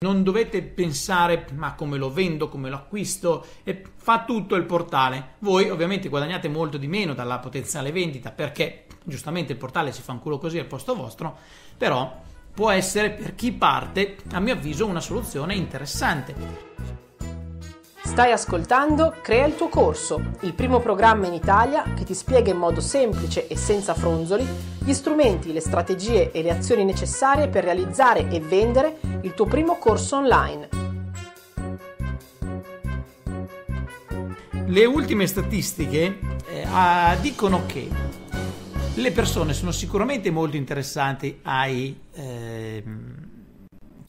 Non dovete pensare ma come lo vendo, come lo acquisto e fa tutto il portale. Voi ovviamente guadagnate molto di meno dalla potenziale vendita perché giustamente il portale si fa un culo così al posto vostro, però può essere per chi parte, a mio avviso, una soluzione interessante. Stai ascoltando Crea il tuo corso, il primo programma in Italia che ti spiega in modo semplice e senza fronzoli gli strumenti, le strategie e le azioni necessarie per realizzare e vendere il tuo primo corso online. Le ultime statistiche eh, ah, dicono che le persone sono sicuramente molto interessanti ai... Eh,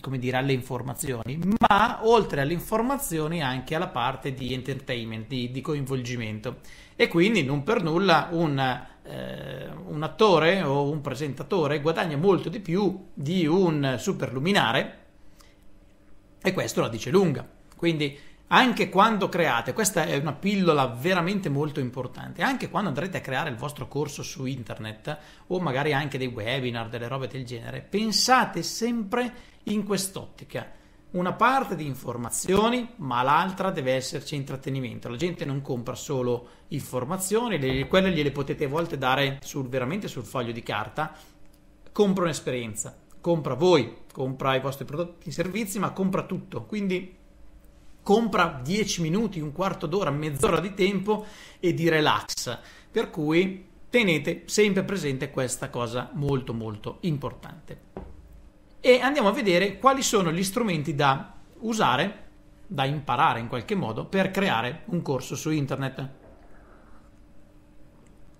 come dire, alle informazioni, ma oltre alle informazioni anche alla parte di entertainment, di, di coinvolgimento. E quindi non per nulla un, eh, un, attore o un presentatore guadagna molto di più di un superluminare e questo la dice lunga. Quindi anche quando create, questa è una pillola veramente molto importante, anche quando andrete a creare il vostro corso su internet o magari anche dei webinar, delle robe del genere, pensate sempre in quest'ottica. Una parte di informazioni, ma l'altra deve esserci intrattenimento. La gente non compra solo informazioni, le, quelle gliele potete a volte dare sul, veramente sul foglio di carta. Compra un'esperienza, compra voi, compra i vostri prodotti e servizi, ma compra tutto. Quindi compra 10 minuti, un quarto d'ora, mezz'ora di tempo e di relax. Per cui tenete sempre presente questa cosa molto molto importante e andiamo a vedere quali sono gli strumenti da usare, da imparare in qualche modo, per creare un corso su internet.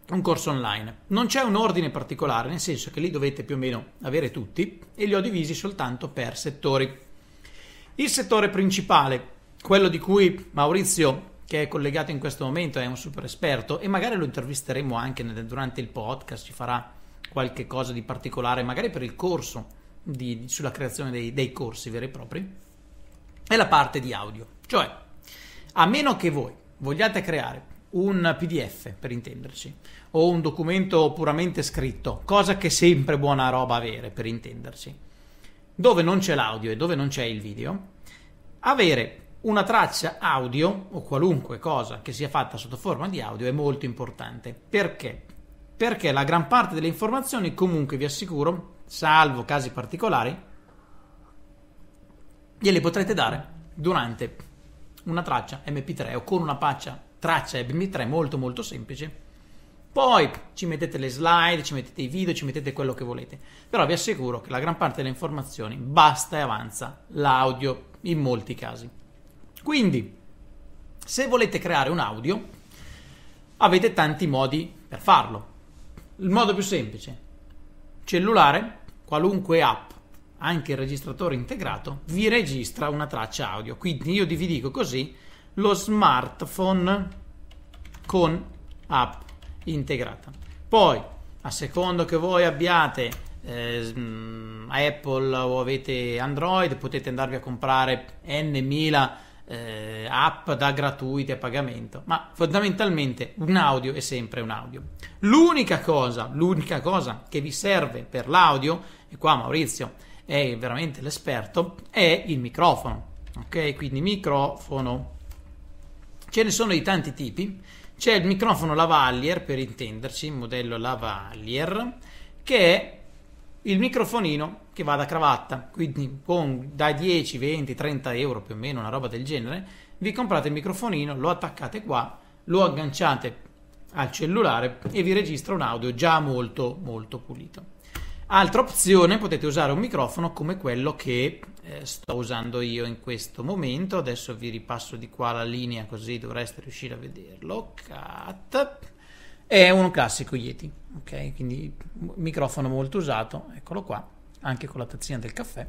Un corso online. Non c'è un ordine particolare, nel senso che li dovete più o meno avere tutti e li ho divisi soltanto per settori. Il settore principale, quello di cui Maurizio che è collegato in questo momento, è un super esperto e magari lo intervisteremo anche durante il podcast, ci farà qualche cosa di particolare, magari per il corso di, sulla creazione dei, dei corsi veri e propri, è la parte di audio. Cioè, a meno che voi vogliate creare un PDF, per intenderci, o un documento puramente scritto, cosa che è sempre buona roba avere, per intenderci, dove non c'è l'audio e dove non c'è il video, avere una traccia audio o qualunque cosa che sia fatta sotto forma di audio è molto importante. Perché? Perché la gran parte delle informazioni, comunque vi assicuro, salvo casi particolari, glieli potrete dare durante una traccia MP3 o con una paccia, traccia MP3 molto molto semplice. Poi ci mettete le slide, ci mettete i video, ci mettete quello che volete. Però vi assicuro che la gran parte delle informazioni basta e avanza l'audio in molti casi. Quindi, se volete creare un audio, avete tanti modi per farlo. Il modo più semplice, cellulare, qualunque app, anche il registratore integrato, vi registra una traccia audio. Quindi io vi dico così, lo smartphone con app integrata. Poi, a secondo che voi abbiate eh, Apple o avete Android, potete andarvi a comprare N 1000 eh, app da gratuite a pagamento, ma fondamentalmente un audio è sempre un audio. L'unica cosa, l'unica cosa che vi serve per l'audio, e qua Maurizio è veramente l'esperto, è il microfono. Ok, quindi microfono. Ce ne sono di tanti tipi. C'è il microfono lavalier per intenderci, il modello lavalier, che è il microfonino che va da cravatta, quindi con da 10, 20, 30 euro più o meno, una roba del genere, vi comprate il microfonino, lo attaccate qua, lo agganciate al cellulare e vi registra un audio già molto molto pulito. Altra opzione, potete usare un microfono come quello che eh, sto usando io in questo momento. Adesso vi ripasso di qua la linea così dovreste riuscire a vederlo. Cut. È un classico Yeti, ok? Quindi microfono molto usato, eccolo qua, anche con la tazzina del caffè.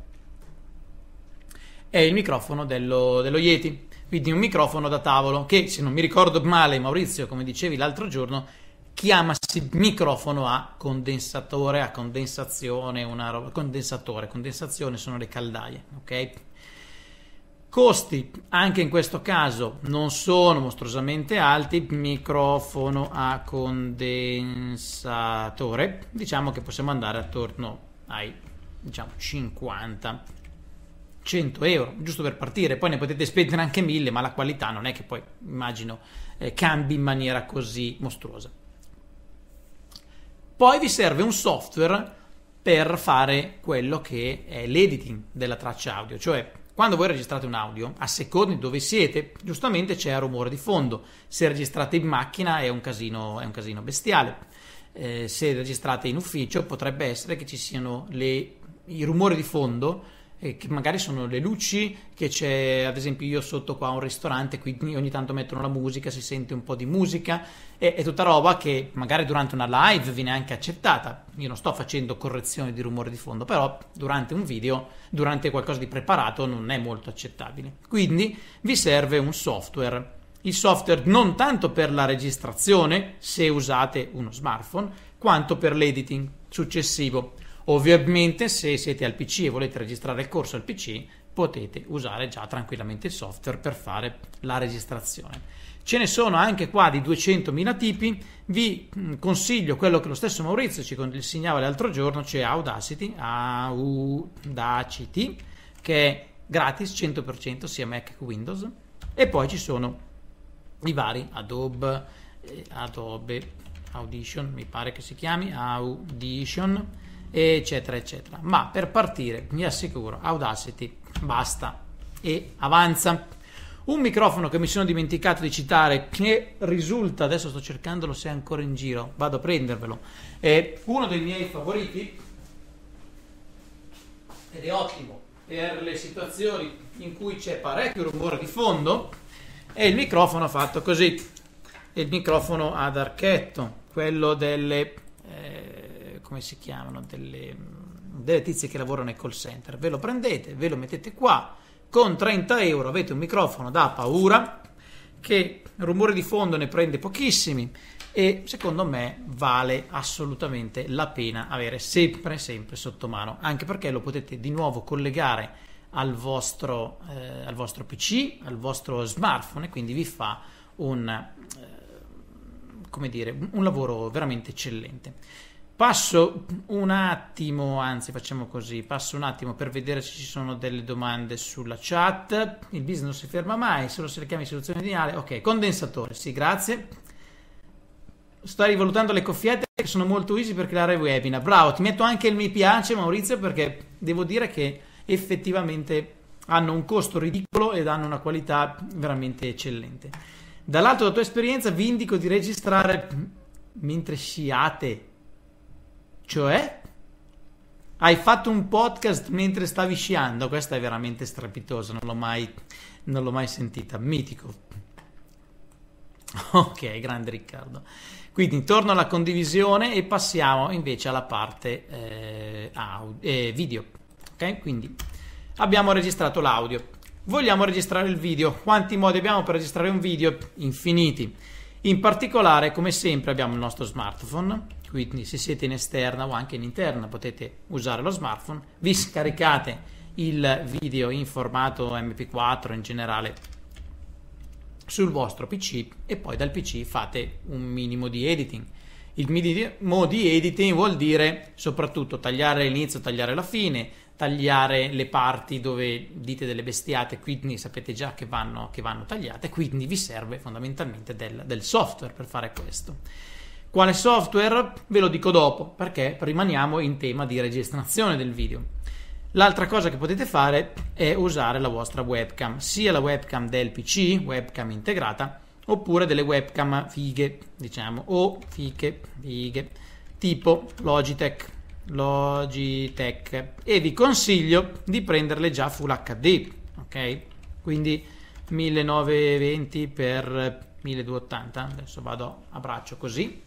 È il microfono dello, dello Yeti, quindi un microfono da tavolo che, se non mi ricordo male, Maurizio, come dicevi l'altro giorno, chiamasi microfono a condensatore, a condensazione, una roba, condensatore, condensazione sono le caldaie, ok? Costi anche in questo caso non sono mostruosamente alti, microfono a condensatore, diciamo che possiamo andare attorno ai diciamo, 50 100 euro, giusto per partire, poi ne potete spendere anche 1000, ma la qualità non è che poi immagino eh, cambi in maniera così mostruosa. Poi vi serve un software per fare quello che è l'editing della traccia audio, cioè quando voi registrate un audio, a seconda di dove siete, giustamente c'è rumore di fondo. Se registrate in macchina è un casino, è un casino bestiale. Eh, se registrate in ufficio potrebbe essere che ci siano le, i rumori di fondo che magari sono le luci, che c'è ad esempio io sotto qua un ristorante, quindi ogni tanto mettono la musica, si sente un po' di musica, e, è tutta roba che magari durante una live viene anche accettata. Io non sto facendo correzioni di rumore di fondo, però durante un video, durante qualcosa di preparato, non è molto accettabile. Quindi vi serve un software. Il software non tanto per la registrazione, se usate uno smartphone, quanto per l'editing successivo. Ovviamente se siete al PC e volete registrare il corso al PC potete usare già tranquillamente il software per fare la registrazione. Ce ne sono anche qua di 200.000 tipi, vi mm, consiglio quello che lo stesso Maurizio ci consigliava l'altro giorno, cioè Audacity, Audacity che è gratis 100% sia Mac che Windows e poi ci sono i vari Adobe, eh, Adobe Audition mi pare che si chiami, Audition eccetera, eccetera. Ma per partire, mi assicuro, Audacity basta e avanza. Un microfono che mi sono dimenticato di citare, che risulta, adesso sto cercandolo se è ancora in giro, vado a prendervelo, è uno dei miei favoriti ed è ottimo per le situazioni in cui c'è parecchio rumore di fondo, è il microfono fatto così, è il microfono ad archetto, quello delle... Eh, come si chiamano, delle, delle tizie che lavorano nei call center. Ve lo prendete, ve lo mettete qua, con 30 euro avete un microfono da paura, che rumore di fondo ne prende pochissimi e secondo me vale assolutamente la pena avere sempre, sempre sotto mano, anche perché lo potete di nuovo collegare al vostro, eh, al vostro PC, al vostro smartphone e quindi vi fa un, eh, dire, un lavoro veramente eccellente. Passo un attimo, anzi facciamo così, passo un attimo per vedere se ci sono delle domande sulla chat. Il business non si ferma mai, solo se le chiami soluzione lineare. Ok, condensatore, sì, grazie. Sto rivalutando le cuffiette che sono molto easy per creare webinar. Bravo, ti metto anche il mi piace Maurizio perché devo dire che effettivamente hanno un costo ridicolo ed hanno una qualità veramente eccellente. Dall'alto della tua esperienza vi indico di registrare mentre sciate cioè? Hai fatto un podcast mentre stavi sciando? Questa è veramente strepitosa, non l'ho mai, non l'ho mai sentita. Mitico. Ok, grande Riccardo. Quindi torno alla condivisione e passiamo invece alla parte eh, audio, eh, video. Ok, quindi abbiamo registrato l'audio. Vogliamo registrare il video. Quanti modi abbiamo per registrare un video? Infiniti. In particolare, come sempre, abbiamo il nostro smartphone quindi se siete in esterna o anche in interna potete usare lo smartphone, vi scaricate il video in formato mp4 in generale sul vostro pc e poi dal pc fate un minimo di editing. Il minimo di editing vuol dire soprattutto tagliare l'inizio, tagliare la fine, tagliare le parti dove dite delle bestiate, quindi sapete già che vanno, che vanno tagliate, quindi vi serve fondamentalmente del, del software per fare questo. Quale software? Ve lo dico dopo, perché rimaniamo in tema di registrazione del video. L'altra cosa che potete fare è usare la vostra webcam, sia la webcam del PC, webcam integrata, oppure delle webcam fighe, diciamo, o fiche, fighe, tipo Logitech, Logitech. E vi consiglio di prenderle già Full HD, ok? Quindi 1920 x 1280, adesso vado a braccio così,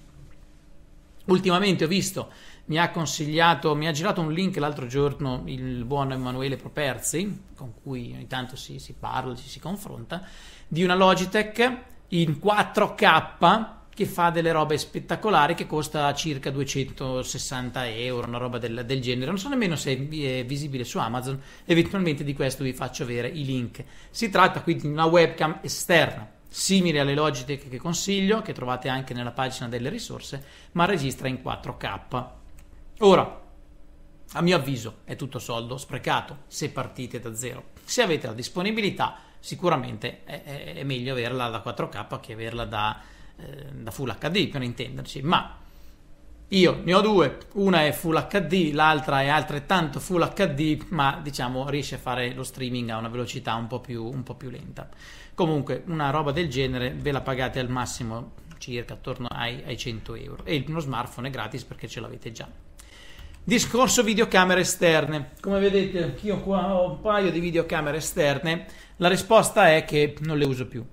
Ultimamente ho visto, mi ha consigliato, mi ha girato un link l'altro giorno il buon Emanuele Properzi, con cui ogni tanto si, si parla, ci si confronta, di una Logitech in 4K che fa delle robe spettacolari che costa circa 260 euro, una roba del, del genere. Non so nemmeno se è visibile su Amazon, eventualmente di questo vi faccio avere i link. Si tratta quindi di una webcam esterna simile alle Logitech che consiglio, che trovate anche nella pagina delle risorse, ma registra in 4K. Ora, a mio avviso è tutto soldo sprecato se partite da zero. Se avete la disponibilità, sicuramente è, è, è meglio averla da 4K che averla da, eh, da Full HD, per intenderci, ma io ne ho due, una è Full HD, l'altra è altrettanto Full HD, ma diciamo riesce a fare lo streaming a una velocità un po' più, un po più lenta. Comunque una roba del genere ve la pagate al massimo circa attorno ai, ai 100 euro e lo smartphone è gratis perché ce l'avete già. Discorso videocamere esterne. Come vedete, anch'io qua ho un paio di videocamere esterne. La risposta è che non le uso più.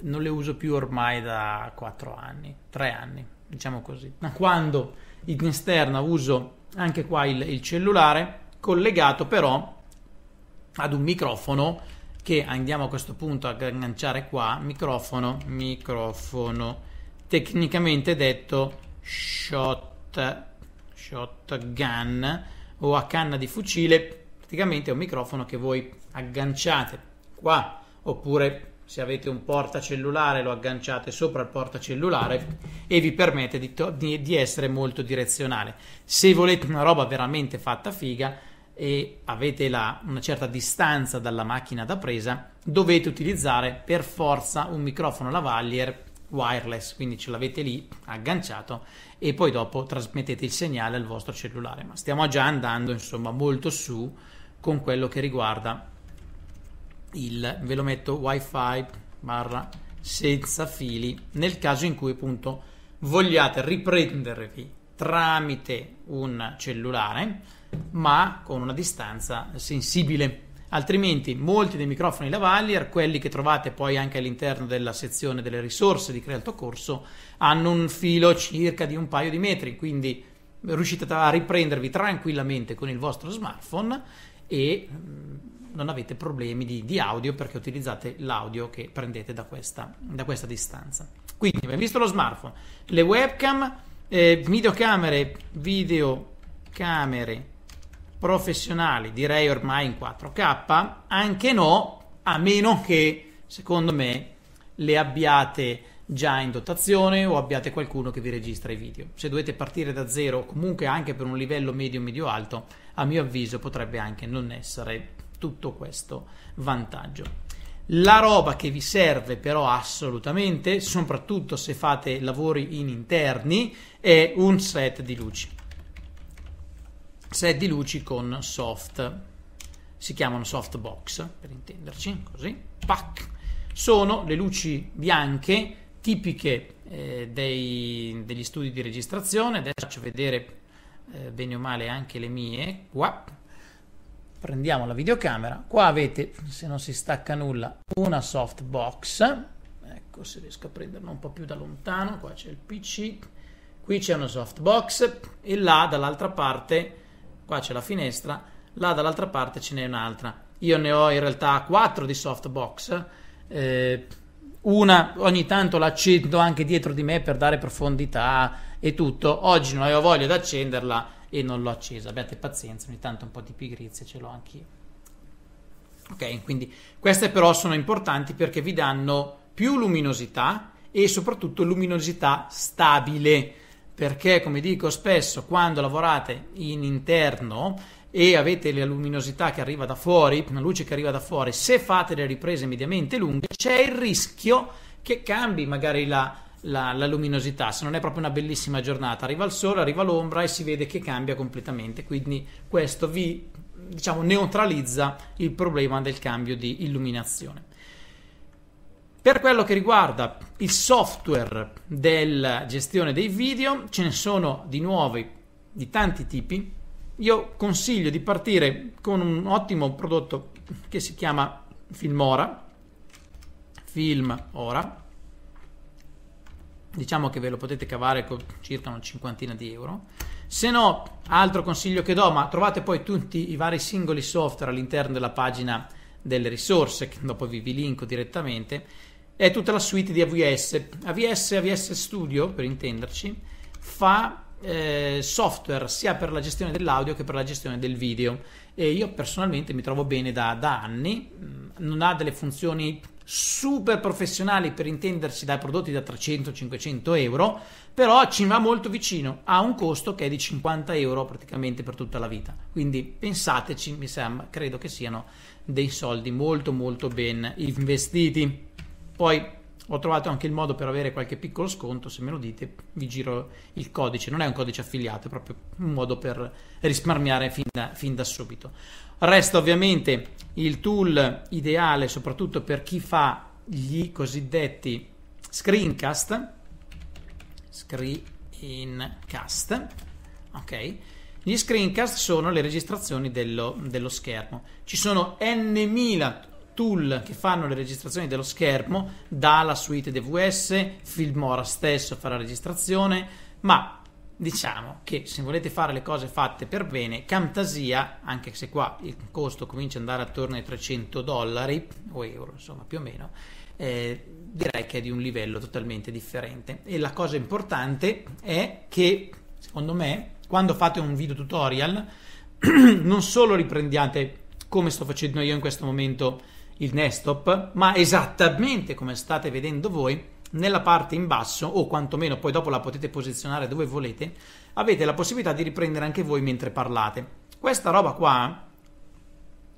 Non le uso più ormai da 4 anni, 3 anni, diciamo così. Quando in esterna uso anche qua il, il cellulare, collegato però ad un microfono che andiamo a questo punto a agganciare qua, microfono, microfono, tecnicamente detto shot, shotgun o a canna di fucile, praticamente è un microfono che voi agganciate qua oppure se avete un portacellulare lo agganciate sopra il portacellulare e vi permette di, to- di, di essere molto direzionale. Se volete una roba veramente fatta figa e avete la, una certa distanza dalla macchina da presa, dovete utilizzare per forza un microfono lavalier wireless, quindi ce l'avete lì agganciato e poi dopo trasmettete il segnale al vostro cellulare. Ma stiamo già andando insomma molto su con quello che riguarda il ve lo metto wifi barra senza fili nel caso in cui appunto vogliate riprendervi tramite un cellulare ma con una distanza sensibile altrimenti molti dei microfoni lavalier quelli che trovate poi anche all'interno della sezione delle risorse di Crealto Corso hanno un filo circa di un paio di metri quindi riuscite a riprendervi tranquillamente con il vostro smartphone e mm, non avete problemi di, di, audio perché utilizzate l'audio che prendete da questa, da questa distanza. Quindi abbiamo visto lo smartphone, le webcam, eh, videocamere, videocamere professionali, direi ormai in 4K, anche no, a meno che secondo me le abbiate già in dotazione o abbiate qualcuno che vi registra i video. Se dovete partire da zero, comunque anche per un livello medio-medio alto, a mio avviso potrebbe anche non essere tutto questo vantaggio. La roba che vi serve però assolutamente, soprattutto se fate lavori in interni, è un set di luci. Set di luci con soft, si chiamano soft box per intenderci, così, pack. Sono le luci bianche tipiche eh, dei, degli studi di registrazione, adesso faccio vedere eh, bene o male anche le mie, qua prendiamo la videocamera, qua avete, se non si stacca nulla, una softbox, ecco se riesco a prenderla un po' più da lontano, qua c'è il PC, qui c'è una softbox e là dall'altra parte, qua c'è la finestra, là dall'altra parte ce n'è un'altra. Io ne ho in realtà 4 di softbox, eh, una ogni tanto la accendo anche dietro di me per dare profondità e tutto, oggi non avevo voglia di accenderla e non l'ho accesa. Abbiate pazienza, ogni tanto un po' di pigrizia ce l'ho anch'io. Ok, quindi queste però sono importanti perché vi danno più luminosità e soprattutto luminosità stabile, perché come dico spesso quando lavorate in interno e avete la luminosità che arriva da fuori, una luce che arriva da fuori, se fate le riprese mediamente lunghe c'è il rischio che cambi magari la la, la, luminosità, se non è proprio una bellissima giornata, arriva il sole, arriva l'ombra e si vede che cambia completamente, quindi questo vi diciamo, neutralizza il problema del cambio di illuminazione. Per quello che riguarda il software della gestione dei video, ce ne sono di nuovi di tanti tipi. Io consiglio di partire con un ottimo prodotto che si chiama Filmora, Filmora diciamo che ve lo potete cavare con circa una cinquantina di euro. Se no, altro consiglio che do, ma trovate poi tutti i vari singoli software all'interno della pagina delle risorse, che dopo vi, vi linko direttamente, è tutta la suite di AVS. AVS, AVS Studio, per intenderci, fa eh, software sia per la gestione dell'audio che per la gestione del video e io personalmente mi trovo bene da, da anni, mm, non ha delle funzioni super professionali per intendersi dai prodotti da 300-500 euro, però ci va molto vicino a un costo che è di 50 euro praticamente per tutta la vita. Quindi pensateci, mi sembra, credo che siano dei soldi molto molto ben investiti. Poi ho trovato anche il modo per avere qualche piccolo sconto, se me lo dite vi giro il codice, non è un codice affiliato, è proprio un modo per risparmiare fin da, fin da subito. Resta ovviamente il tool ideale soprattutto per chi fa gli cosiddetti screencast, screencast, ok? Gli screencast sono le registrazioni dello, dello schermo. Ci sono n mila tool che fanno le registrazioni dello schermo, dalla suite DVS, Filmora stesso fa la registrazione, ma diciamo che se volete fare le cose fatte per bene, Camtasia, anche se qua il costo comincia ad andare attorno ai 300 dollari o euro, insomma più o meno, eh, direi che è di un livello totalmente differente. E la cosa importante è che, secondo me, quando fate un video tutorial, non solo riprendiate come sto facendo io in questo momento il desktop, ma esattamente come state vedendo voi, nella parte in basso, o quantomeno poi dopo la potete posizionare dove volete, avete la possibilità di riprendere anche voi mentre parlate. Questa roba qua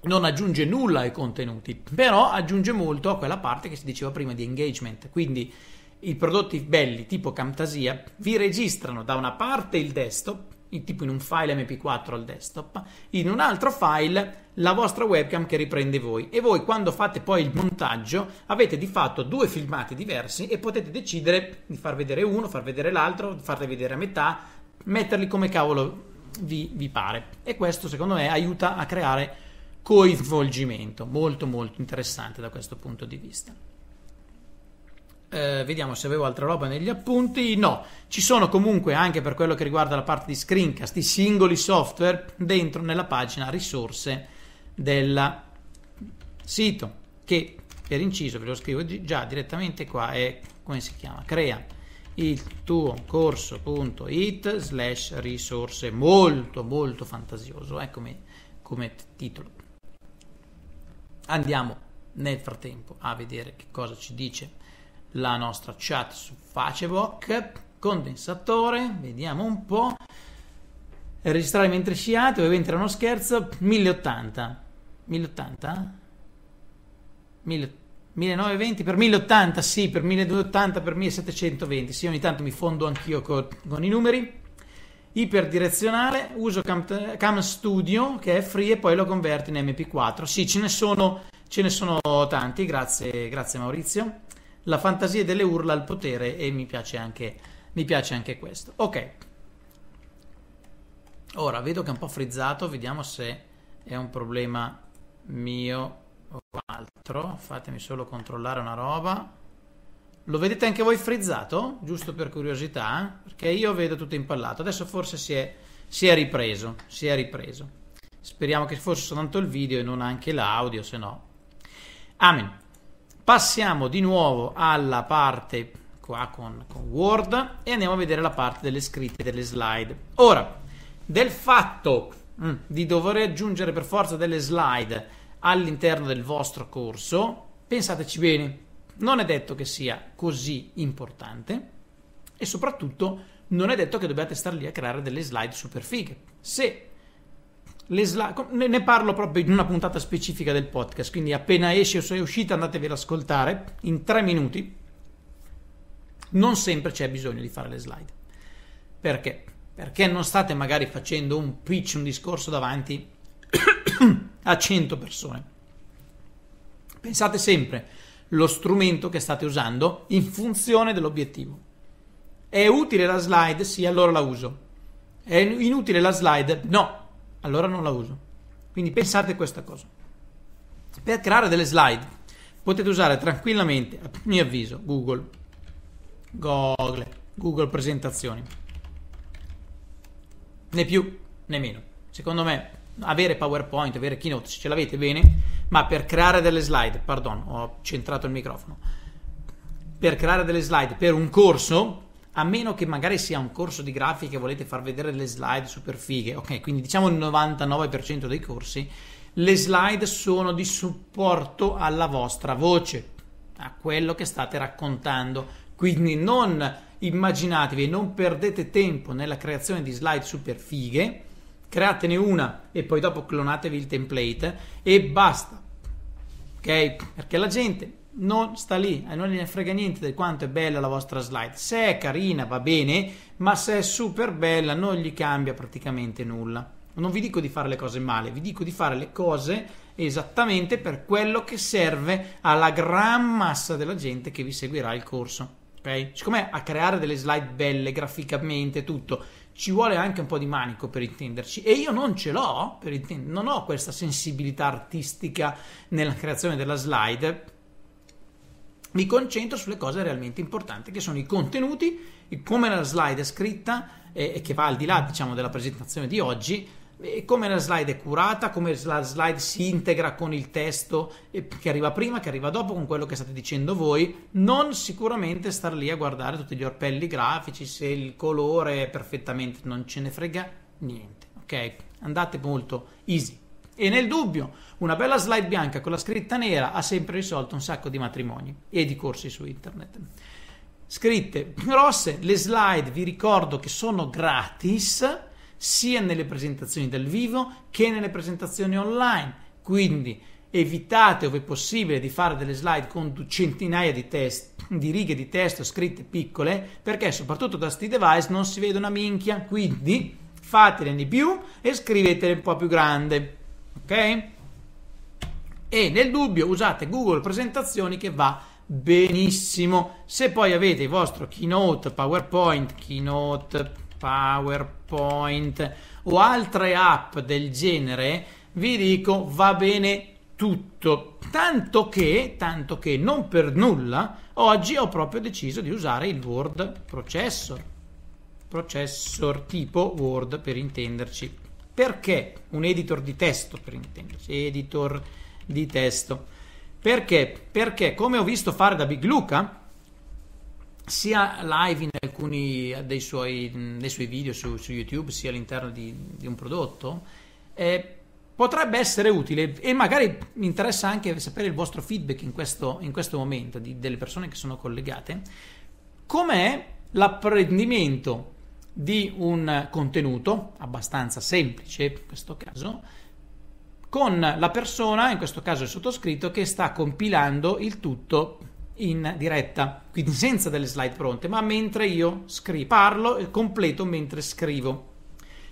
non aggiunge nulla ai contenuti, però aggiunge molto a quella parte che si diceva prima di engagement. Quindi i prodotti belli tipo Camtasia vi registrano da una parte il desktop tipo in un file mp4 al desktop, in un altro file la vostra webcam che riprende voi e voi quando fate poi il montaggio avete di fatto due filmati diversi e potete decidere di far vedere uno, far vedere l'altro, farli vedere a metà, metterli come cavolo vi, vi pare e questo secondo me aiuta a creare coinvolgimento molto molto interessante da questo punto di vista eh, vediamo se avevo altra roba negli appunti. No, ci sono comunque anche per quello che riguarda la parte di screencast i singoli software dentro nella pagina risorse del sito che per inciso ve lo scrivo già direttamente qua è come si chiama crea il tuo corso.it slash risorse molto molto fantasioso eh, come, come titolo andiamo nel frattempo a vedere che cosa ci dice la nostra chat su Facebook, condensatore, vediamo un po', registrare mentre sciate, ovviamente era uno scherzo, 1080, 1080? 1920 per 1080, sì, per 1280 per 1720, sì, ogni tanto mi fondo anch'io con, con i numeri. Iperdirezionale, uso Cam, Cam, Studio che è free e poi lo converto in MP4. Sì, ce ne sono, ce ne sono tanti, grazie, grazie Maurizio la fantasia delle urla, al potere e mi piace anche, mi piace anche questo. Ok. Ora vedo che è un po' frizzato, vediamo se è un problema mio o altro. Fatemi solo controllare una roba. Lo vedete anche voi frizzato? Giusto per curiosità, eh? perché io vedo tutto impallato. Adesso forse si è, si è ripreso, si è ripreso. Speriamo che fosse soltanto il video e non anche l'audio, se no. Amen. Passiamo di nuovo alla parte qua con, con Word e andiamo a vedere la parte delle scritte delle slide. Ora, del fatto mm, di dover aggiungere per forza delle slide all'interno del vostro corso, pensateci bene, non è detto che sia così importante e soprattutto non è detto che dobbiate stare lì a creare delle slide super fighe. Se le slide, ne parlo proprio in una puntata specifica del podcast, quindi appena esce o se è uscita andatevi ad ascoltare in tre minuti. Non sempre c'è bisogno di fare le slide. Perché? Perché non state magari facendo un pitch, un discorso davanti a 100 persone. Pensate sempre lo strumento che state usando in funzione dell'obiettivo. È utile la slide? Sì, allora la uso. È inutile la slide? No, allora non la uso. Quindi pensate questa cosa. Per creare delle slide potete usare tranquillamente, a mio avviso, Google, Google, Google Presentazioni. Né più né meno. Secondo me avere PowerPoint, avere Keynote, se ce l'avete bene, ma per creare delle slide, pardon, ho centrato il microfono, per creare delle slide per un corso a meno che magari sia un corso di grafica e volete far vedere le slide super fighe, ok, quindi diciamo il 99% dei corsi, le slide sono di supporto alla vostra voce, a quello che state raccontando. Quindi non immaginatevi non perdete tempo nella creazione di slide super fighe, createne una e poi dopo clonatevi il template e basta. Ok? Perché la gente non sta lì, eh, non gliene frega niente di quanto è bella la vostra slide. Se è carina va bene, ma se è super bella non gli cambia praticamente nulla. Non vi dico di fare le cose male, vi dico di fare le cose esattamente per quello che serve alla gran massa della gente che vi seguirà il corso. Okay? Siccome a creare delle slide belle graficamente, tutto, ci vuole anche un po' di manico per intenderci e io non ce l'ho, per intend- non ho questa sensibilità artistica nella creazione della slide mi concentro sulle cose realmente importanti che sono i contenuti, come la slide è scritta e eh, che va al di là diciamo, della presentazione di oggi, eh, come la slide è curata, come la slide si integra con il testo che arriva prima, che arriva dopo, con quello che state dicendo voi, non sicuramente star lì a guardare tutti gli orpelli grafici, se il colore è perfettamente, non ce ne frega niente, ok? Andate molto easy. E nel dubbio, una bella slide bianca con la scritta nera ha sempre risolto un sacco di matrimoni e di corsi su internet. Scritte grosse, le slide vi ricordo che sono gratis sia nelle presentazioni dal vivo che nelle presentazioni online. Quindi evitate, ove possibile, di fare delle slide con centinaia di, test, di righe di testo scritte piccole, perché soprattutto da questi device non si vede una minchia. Quindi fatele di più e scrivetele un po' più grande ok? E nel dubbio usate Google Presentazioni che va benissimo. Se poi avete il vostro Keynote, PowerPoint, Keynote, PowerPoint o altre app del genere, vi dico va bene tutto. Tanto che, tanto che non per nulla, oggi ho proprio deciso di usare il Word Processor. Processor tipo Word per intenderci. Perché un editor di testo, per intenderci, editor di testo? Perché? Perché come ho visto fare da Big Luca, sia live in alcuni dei suoi, dei suoi video su, su, YouTube, sia all'interno di, di un prodotto, eh, potrebbe essere utile e magari mi interessa anche sapere il vostro feedback in questo, in questo momento di, delle persone che sono collegate, com'è l'apprendimento di un contenuto abbastanza semplice in questo caso con la persona, in questo caso il sottoscritto, che sta compilando il tutto in diretta, quindi senza delle slide pronte, ma mentre io scrivo, parlo e completo mentre scrivo.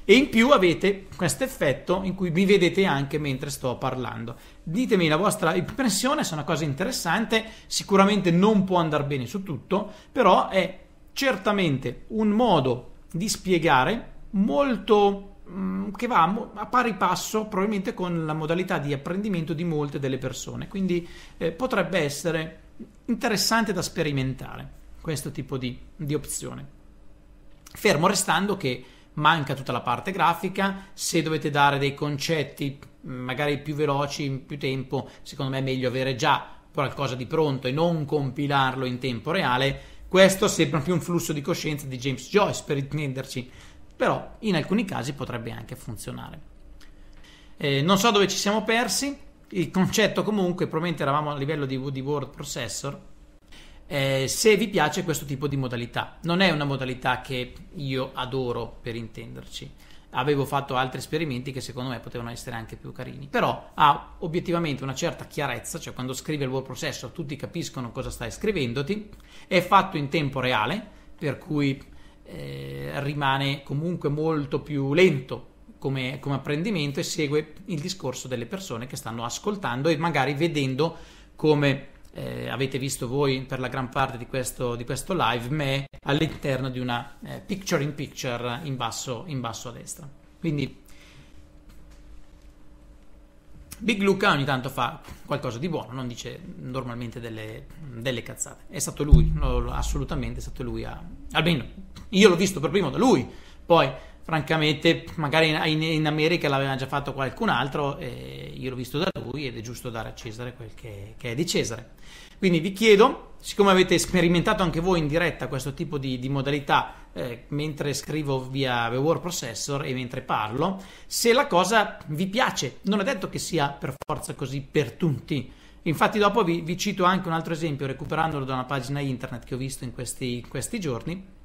E in più avete questo effetto in cui mi vedete anche mentre sto parlando. Ditemi la vostra impressione, se è una cosa interessante, sicuramente non può andare bene su tutto, però è certamente un modo di spiegare molto mm, che va a pari passo probabilmente con la modalità di apprendimento di molte delle persone, quindi eh, potrebbe essere interessante da sperimentare questo tipo di, di opzione. Fermo restando che manca tutta la parte grafica, se dovete dare dei concetti mm, magari più veloci, in più tempo, secondo me è meglio avere già qualcosa di pronto e non compilarlo in tempo reale questo sembra più un flusso di coscienza di James Joyce, per intenderci, però in alcuni casi potrebbe anche funzionare. Eh, non so dove ci siamo persi, il concetto comunque, probabilmente eravamo a livello di, di Word Processor, eh, se vi piace questo tipo di modalità. Non è una modalità che io adoro, per intenderci avevo fatto altri esperimenti che secondo me potevano essere anche più carini. Però ha obiettivamente una certa chiarezza, cioè quando scrive il word processor tutti capiscono cosa stai scrivendoti, è fatto in tempo reale, per cui eh, rimane comunque molto più lento come, come apprendimento e segue il discorso delle persone che stanno ascoltando e magari vedendo come eh, avete visto voi per la gran parte di questo, di questo live, me all'interno di una eh, picture in picture in basso, in basso a destra. Quindi Big Luca ogni tanto fa qualcosa di buono, non dice normalmente delle, delle cazzate. È stato lui, no, assolutamente è stato lui a... almeno io l'ho visto per primo da lui, poi francamente magari in, in America l'aveva già fatto qualcun altro, io l'ho visto da lui ed è giusto dare a Cesare quel che, che è di Cesare. Quindi vi chiedo, siccome avete sperimentato anche voi in diretta questo tipo di, di modalità eh, mentre scrivo via Word Processor e mentre parlo, se la cosa vi piace. Non è detto che sia per forza così per tutti. Infatti dopo vi, vi cito anche un altro esempio recuperandolo da una pagina internet che ho visto in questi, in questi giorni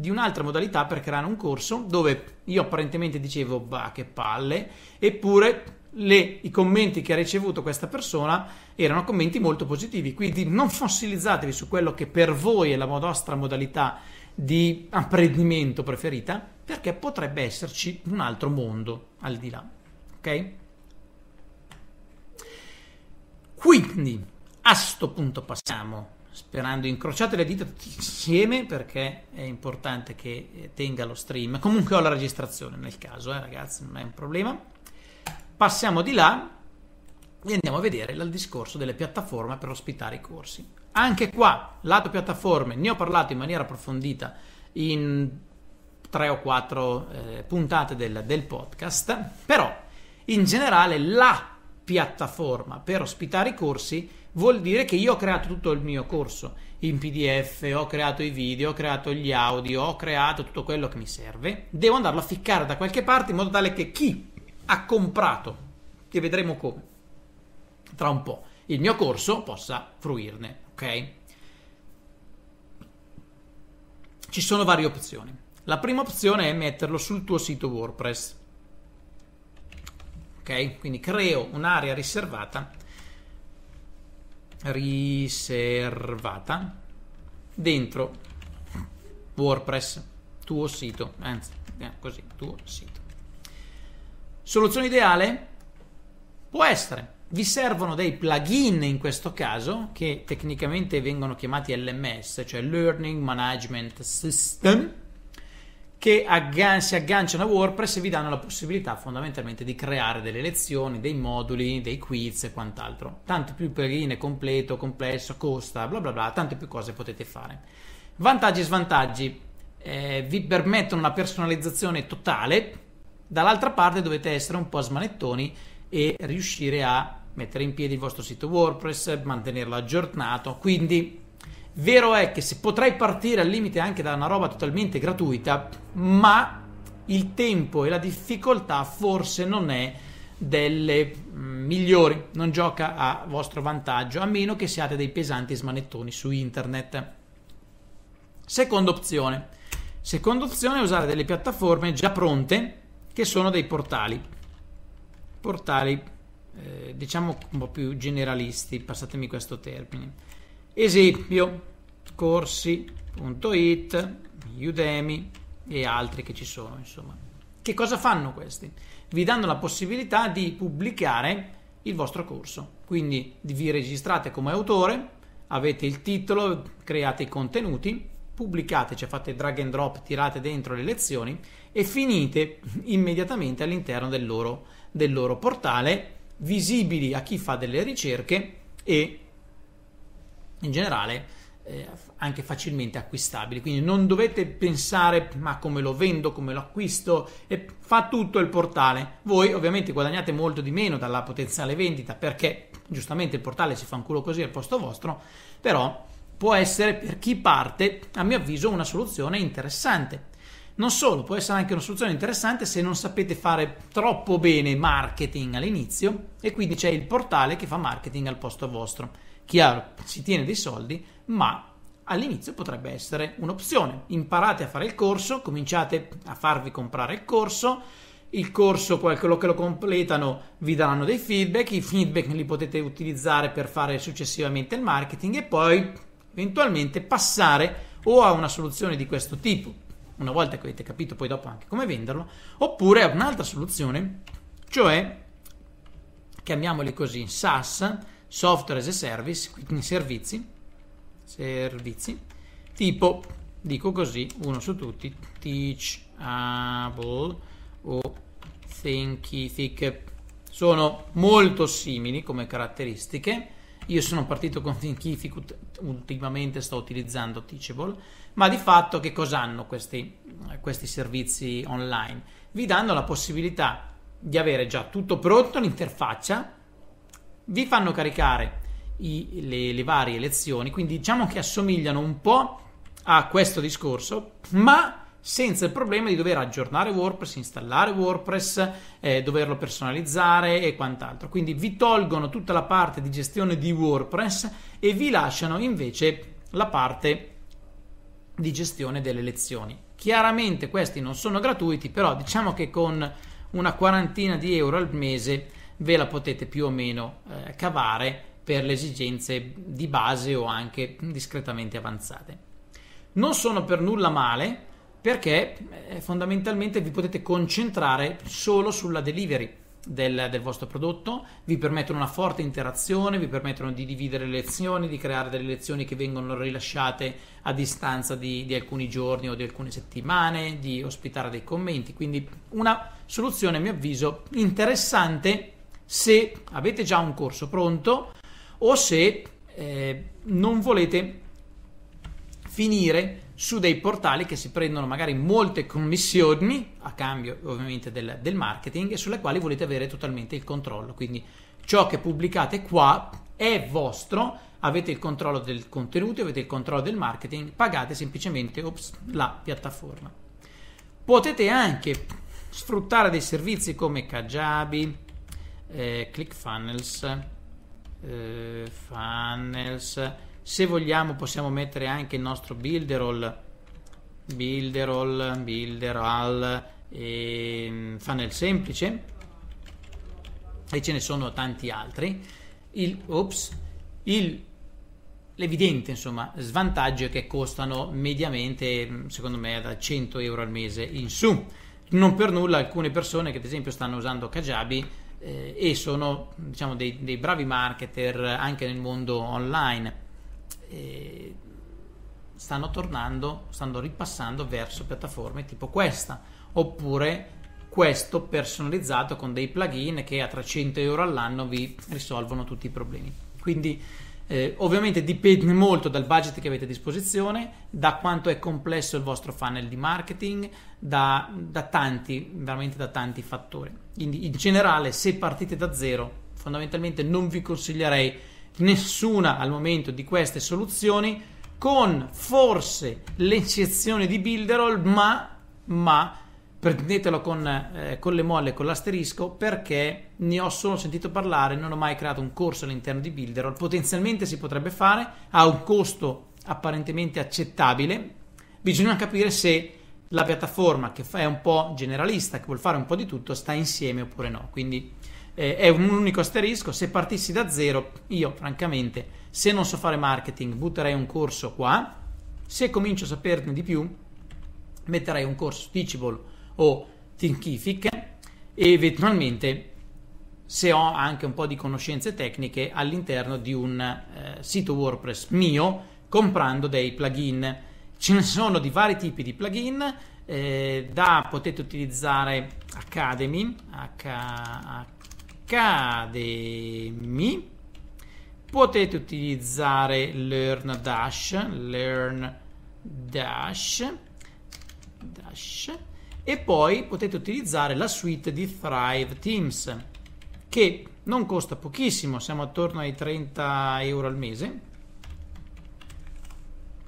di un'altra modalità per creare un corso dove io apparentemente dicevo bah che palle, eppure le, i commenti che ha ricevuto questa persona erano commenti molto positivi, quindi non fossilizzatevi su quello che per voi è la vostra modalità di apprendimento preferita, perché potrebbe esserci un altro mondo al di là. Ok? Quindi, a sto punto passiamo sperando incrociate le dita tutti insieme perché è importante che eh, tenga lo stream. Comunque ho la registrazione nel caso, eh, ragazzi, non è un problema. Passiamo di là e andiamo a vedere il discorso delle piattaforme per ospitare i corsi. Anche qua, lato piattaforme, ne ho parlato in maniera approfondita in tre o quattro eh, puntate del, del podcast, però in generale la piattaforma per ospitare i corsi vuol dire che io ho creato tutto il mio corso in PDF, ho creato i video, ho creato gli audio, ho creato tutto quello che mi serve. Devo andarlo a ficcare da qualche parte in modo tale che chi ha comprato, che vedremo come, tra un po', il mio corso possa fruirne, ok? Ci sono varie opzioni. La prima opzione è metterlo sul tuo sito WordPress. Ok? Quindi creo un'area riservata riservata dentro WordPress, tuo sito, anzi, eh, così, tuo sito. Soluzione ideale? Può essere. Vi servono dei plugin in questo caso che tecnicamente vengono chiamati LMS, cioè Learning Management System che aggan- si agganciano a WordPress e vi danno la possibilità fondamentalmente di creare delle lezioni, dei moduli, dei quiz e quant'altro. Tanto più il plugin è completo, complesso, costa, bla bla bla, tante più cose potete fare. Vantaggi e svantaggi. Eh, vi permettono una personalizzazione totale, dall'altra parte dovete essere un po' smanettoni e riuscire a mettere in piedi il vostro sito WordPress, mantenerlo aggiornato, quindi Vero è che se potrai partire al limite anche da una roba totalmente gratuita, ma il tempo e la difficoltà forse non è delle mm, migliori, non gioca a vostro vantaggio, a meno che siate dei pesanti smanettoni su internet. Seconda opzione. Seconda opzione è usare delle piattaforme già pronte che sono dei portali. Portali eh, diciamo un po' più generalisti, passatemi questo termine Esempio, corsi.it, Udemy e altri che ci sono, insomma. Che cosa fanno questi? Vi danno la possibilità di pubblicare il vostro corso. Quindi vi registrate come autore, avete il titolo, create i contenuti, pubblicate, cioè fate drag and drop, tirate dentro le lezioni e finite immediatamente all'interno del loro, del loro portale, visibili a chi fa delle ricerche e in generale eh, anche facilmente acquistabili. Quindi non dovete pensare ma come lo vendo, come lo acquisto e fa tutto il portale. Voi ovviamente guadagnate molto di meno dalla potenziale vendita perché giustamente il portale si fa un culo così al posto vostro, però può essere per chi parte, a mio avviso, una soluzione interessante. Non solo, può essere anche una soluzione interessante se non sapete fare troppo bene marketing all'inizio e quindi c'è il portale che fa marketing al posto vostro. Chiaro, si tiene dei soldi, ma all'inizio potrebbe essere un'opzione. Imparate a fare il corso, cominciate a farvi comprare il corso, il corso, quello che lo completano, vi daranno dei feedback, i feedback li potete utilizzare per fare successivamente il marketing e poi eventualmente passare o a una soluzione di questo tipo, una volta che avete capito poi dopo anche come venderlo, oppure a un'altra soluzione, cioè, chiamiamoli così, SaaS, software as a service, quindi servizi, servizi tipo, dico così, uno su tutti, teachable o thinkific. Sono molto simili come caratteristiche. Io sono partito con Thinkific, ultimamente sto utilizzando Teachable, ma di fatto che cosa hanno questi, questi servizi online? Vi danno la possibilità di avere già tutto pronto, l'interfaccia, vi fanno caricare i, le, le varie lezioni, quindi diciamo che assomigliano un po' a questo discorso, ma senza il problema di dover aggiornare WordPress, installare WordPress, eh, doverlo personalizzare e quant'altro. Quindi vi tolgono tutta la parte di gestione di WordPress e vi lasciano invece la parte di gestione delle lezioni. Chiaramente questi non sono gratuiti, però diciamo che con una quarantina di euro al mese ve la potete più o meno eh, cavare per le esigenze di base o anche discretamente avanzate. Non sono per nulla male perché eh, fondamentalmente vi potete concentrare solo sulla delivery del, del, vostro prodotto, vi permettono una forte interazione, vi permettono di dividere le lezioni, di creare delle lezioni che vengono rilasciate a distanza di, di alcuni giorni o di alcune settimane, di ospitare dei commenti, quindi una soluzione a mio avviso interessante se avete già un corso pronto o se eh, non volete finire su dei portali che si prendono magari molte commissioni a cambio ovviamente del, del marketing e sulle quali volete avere totalmente il controllo. Quindi ciò che pubblicate qua è vostro, avete il controllo del contenuto, avete il controllo del marketing, pagate semplicemente ops, la piattaforma. Potete anche sfruttare dei servizi come Kajabi, eh, ClickFunnels, eh, funnels, se vogliamo possiamo mettere anche il nostro builderall, builderall, builderall, e ehm, funnel semplice e ce ne sono tanti altri. Il, ops, il l'evidente insomma, svantaggio è che costano mediamente, secondo me, da 100 euro al mese in su. Non per nulla alcune persone che ad esempio stanno usando Kajabi eh, e sono diciamo, dei, dei, bravi marketer anche nel mondo online. Eh, stanno tornando, stanno ripassando verso piattaforme tipo questa oppure questo personalizzato con dei plugin che a 300 euro all'anno vi risolvono tutti i problemi. Quindi eh, ovviamente dipende molto dal budget che avete a disposizione, da quanto è complesso il vostro funnel di marketing, da, da tanti, veramente da tanti fattori. Quindi in generale, se partite da zero, fondamentalmente non vi consiglierei nessuna al momento di queste soluzioni, con forse l'eccezione di Builderall, ma, ma prendetelo con, eh, con, le molle, e con l'asterisco, perché ne ho solo sentito parlare, non ho mai creato un corso all'interno di Builderall, potenzialmente si potrebbe fare, ha un costo apparentemente accettabile, bisogna capire se la piattaforma che è un po' generalista, che vuol fare un po' di tutto, sta insieme oppure no. Quindi eh, è un unico asterisco. Se partissi da zero, io francamente, se non so fare marketing, butterei un corso qua. Se comincio a saperne di più, metterei un corso su Teachable o Thinkific e eventualmente se ho anche un po' di conoscenze tecniche all'interno di un eh, sito WordPress mio comprando dei plugin Ce ne sono di vari tipi di plugin, eh, da potete utilizzare Academy, H- Academy, potete utilizzare Learn Dash, Learn Dash, Dash e poi potete utilizzare la suite di Thrive Teams che non costa pochissimo, siamo attorno ai 30 euro al mese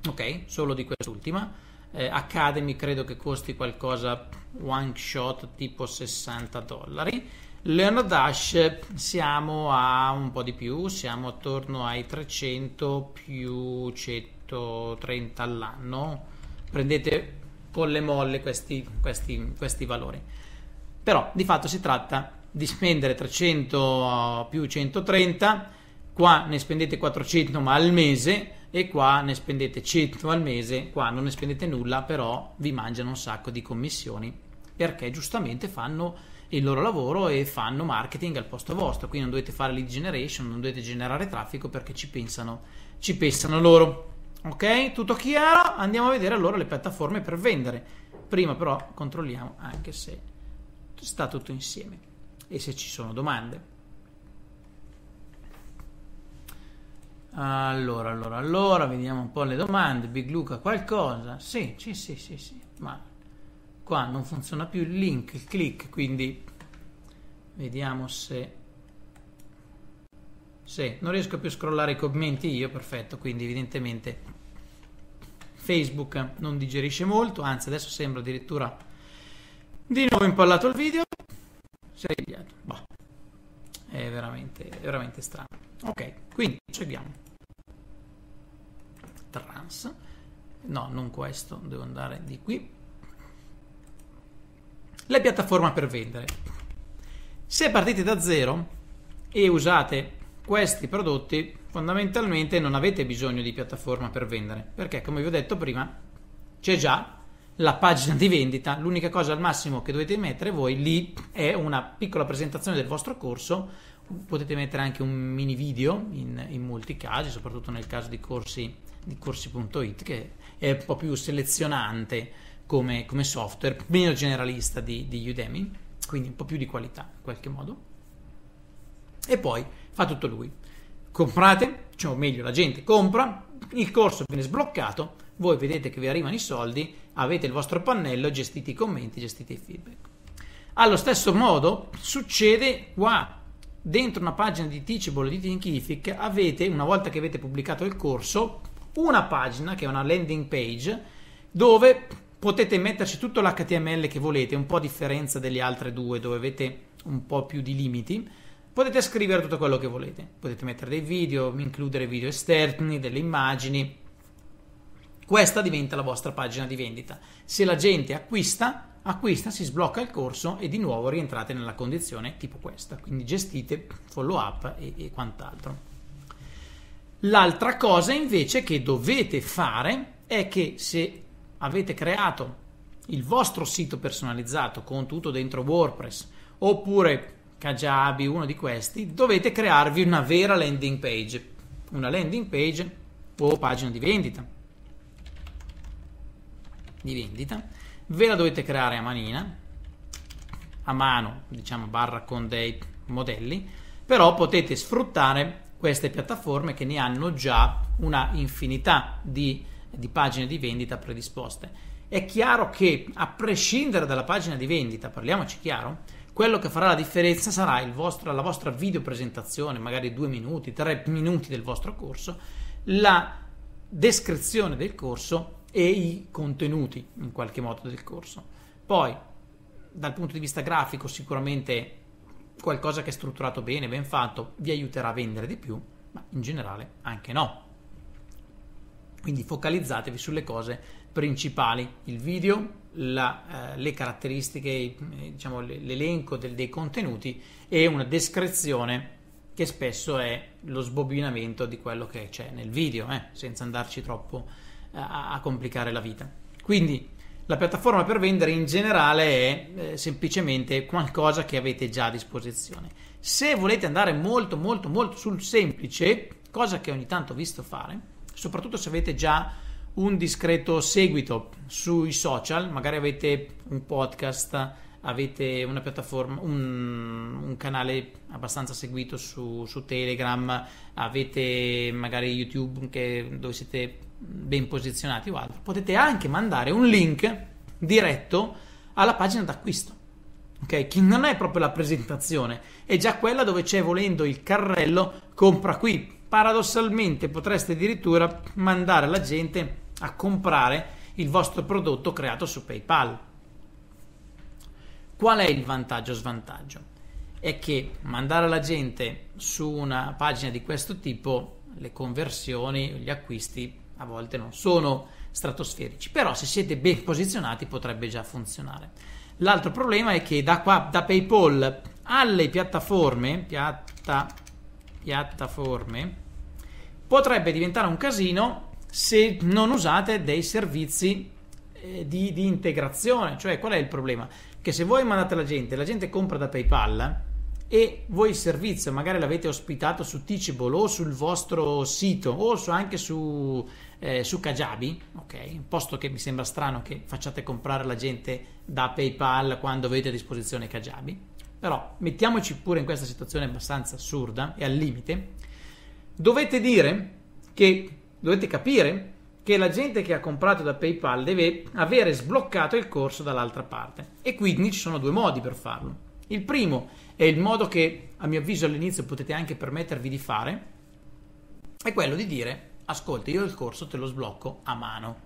ok? Solo di quest'ultima. Eh, Academy credo che costi qualcosa one shot tipo 60 dollari. Leonard Dash siamo a un po' di più, siamo attorno ai 300 più 130 all'anno. Prendete con le molle questi, questi, questi valori. Però di fatto si tratta di spendere 300 più 130, qua ne spendete 400 ma al mese e qua ne spendete 100 al mese, qua non ne spendete nulla, però vi mangiano un sacco di commissioni perché giustamente fanno il loro lavoro e fanno marketing al posto vostro, quindi non dovete fare lead generation, non dovete generare traffico perché ci pensano, ci pensano loro. Ok, tutto chiaro? Andiamo a vedere allora le piattaforme per vendere. Prima però controlliamo anche se sta tutto insieme e se ci sono domande. Allora, allora, allora, vediamo un po' le domande. Big Luca, qualcosa? Sì, sì, sì, sì, sì, ma qua non funziona più il link, il click, quindi vediamo se... Sì, non riesco più a scrollare i commenti io, perfetto, quindi evidentemente Facebook non digerisce molto, anzi adesso sembra addirittura di nuovo impallato il video. Si è boh. È veramente, è veramente strano. Ok, quindi seguiamo. Trans. No, non questo, devo andare di qui. La piattaforma per vendere. Se partite da zero e usate questi prodotti, fondamentalmente non avete bisogno di piattaforma per vendere, perché come vi ho detto prima, c'è già la pagina di vendita, l'unica cosa al massimo che dovete mettere voi lì è una piccola presentazione del vostro corso, potete mettere anche un mini video in, in molti casi, soprattutto nel caso di, corsi, di corsi.it che è un po' più selezionante come, come software, meno generalista di, di Udemy, quindi un po' più di qualità in qualche modo. E poi fa tutto lui. Comprate, cioè, o meglio la gente compra, il corso viene sbloccato, voi vedete che vi arrivano i soldi, avete il vostro pannello, gestite i commenti, gestite i feedback. Allo stesso modo succede qua dentro una pagina di Teachable di Thinkific avete, una volta che avete pubblicato il corso, una pagina che è una landing page dove potete metterci tutto l'HTML che volete, un po' a differenza delle altre due dove avete un po' più di limiti. Potete scrivere tutto quello che volete, potete mettere dei video, includere video esterni, delle immagini. Questa diventa la vostra pagina di vendita. Se la gente acquista, acquista, si sblocca il corso e di nuovo rientrate nella condizione tipo questa, quindi gestite follow up e, e quant'altro. L'altra cosa invece che dovete fare è che se avete creato il vostro sito personalizzato con tutto dentro WordPress oppure Kajabi, uno di questi, dovete crearvi una vera landing page, una landing page o pagina di vendita. Di vendita ve la dovete creare a manina, a mano, diciamo barra con dei modelli, però potete sfruttare queste piattaforme che ne hanno già una infinità di, di pagine di vendita predisposte. È chiaro che a prescindere dalla pagina di vendita, parliamoci chiaro, quello che farà la differenza sarà vostro, la vostra video presentazione, magari due minuti, tre minuti del vostro corso, la descrizione del corso e i contenuti in qualche modo del corso. Poi, dal punto di vista grafico, sicuramente qualcosa che è strutturato bene, ben fatto, vi aiuterà a vendere di più, ma in generale anche no. Quindi focalizzatevi sulle cose principali, il video, la, eh, le caratteristiche, eh, diciamo, l'elenco del, dei contenuti e una descrizione che spesso è lo sbobinamento di quello che c'è nel video, eh, senza andarci troppo a, complicare la vita. Quindi la piattaforma per vendere in generale è eh, semplicemente qualcosa che avete già a disposizione. Se volete andare molto molto molto sul semplice, cosa che ogni tanto ho visto fare, soprattutto se avete già un discreto seguito sui social, magari avete un podcast, avete una piattaforma, un, un canale abbastanza seguito su, su, Telegram, avete magari YouTube che, dove siete ben posizionati o altro, potete anche mandare un link diretto alla pagina d'acquisto. Ok, che non è proprio la presentazione, è già quella dove c'è volendo il carrello compra qui. Paradossalmente potreste addirittura mandare la gente a comprare il vostro prodotto creato su PayPal. Qual è il vantaggio o svantaggio? È che mandare la gente su una pagina di questo tipo le conversioni, gli acquisti a volte non sono stratosferici, però se siete ben posizionati potrebbe già funzionare. L'altro problema è che da, qua, da PayPal alle piattaforme, piatta, piattaforme, potrebbe diventare un casino se non usate dei servizi eh, di, di, integrazione. Cioè, qual è il problema? Che se voi mandate la gente, la gente compra da PayPal e voi il servizio magari l'avete ospitato su Teachable o sul vostro sito o su, anche su eh, su Kajabi, ok? Un posto che mi sembra strano che facciate comprare la gente da PayPal quando avete a disposizione Kajabi, però mettiamoci pure in questa situazione abbastanza assurda e al limite, dovete dire che dovete capire che la gente che ha comprato da PayPal deve avere sbloccato il corso dall'altra parte. E quindi ci sono due modi per farlo. Il primo è il modo che a mio avviso all'inizio potete anche permettervi di fare, è quello di dire ascolta, io il corso te lo sblocco a mano,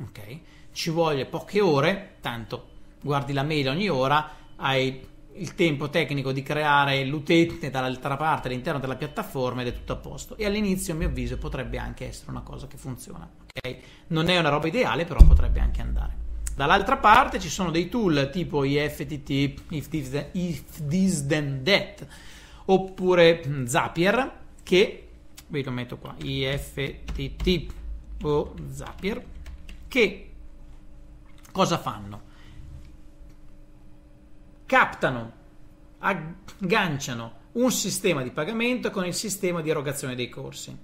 ok? Ci vuole poche ore, tanto guardi la mail ogni ora, hai il tempo tecnico di creare l'utente dall'altra parte all'interno della piattaforma ed è tutto a posto. E all'inizio, a mio avviso, potrebbe anche essere una cosa che funziona. Okay? Non è una roba ideale, però potrebbe anche andare. Dall'altra parte ci sono dei tool tipo IFTT, If This, if this Then That, oppure mm, Zapier, che ve lo metto qua, IFTT o Zapier, che cosa fanno? Captano, agganciano un sistema di pagamento con il sistema di erogazione dei corsi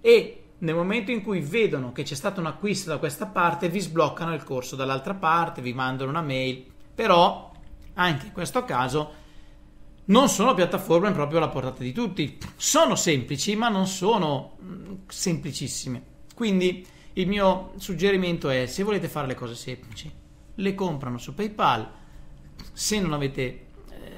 e nel momento in cui vedono che c'è stato un acquisto da questa parte vi sbloccano il corso dall'altra parte, vi mandano una mail, però anche in questo caso non sono piattaforme proprio alla portata di tutti. Sono semplici, ma non sono mm, semplicissime. Quindi il mio suggerimento è: se volete fare le cose semplici, le comprano su PayPal. Se non avete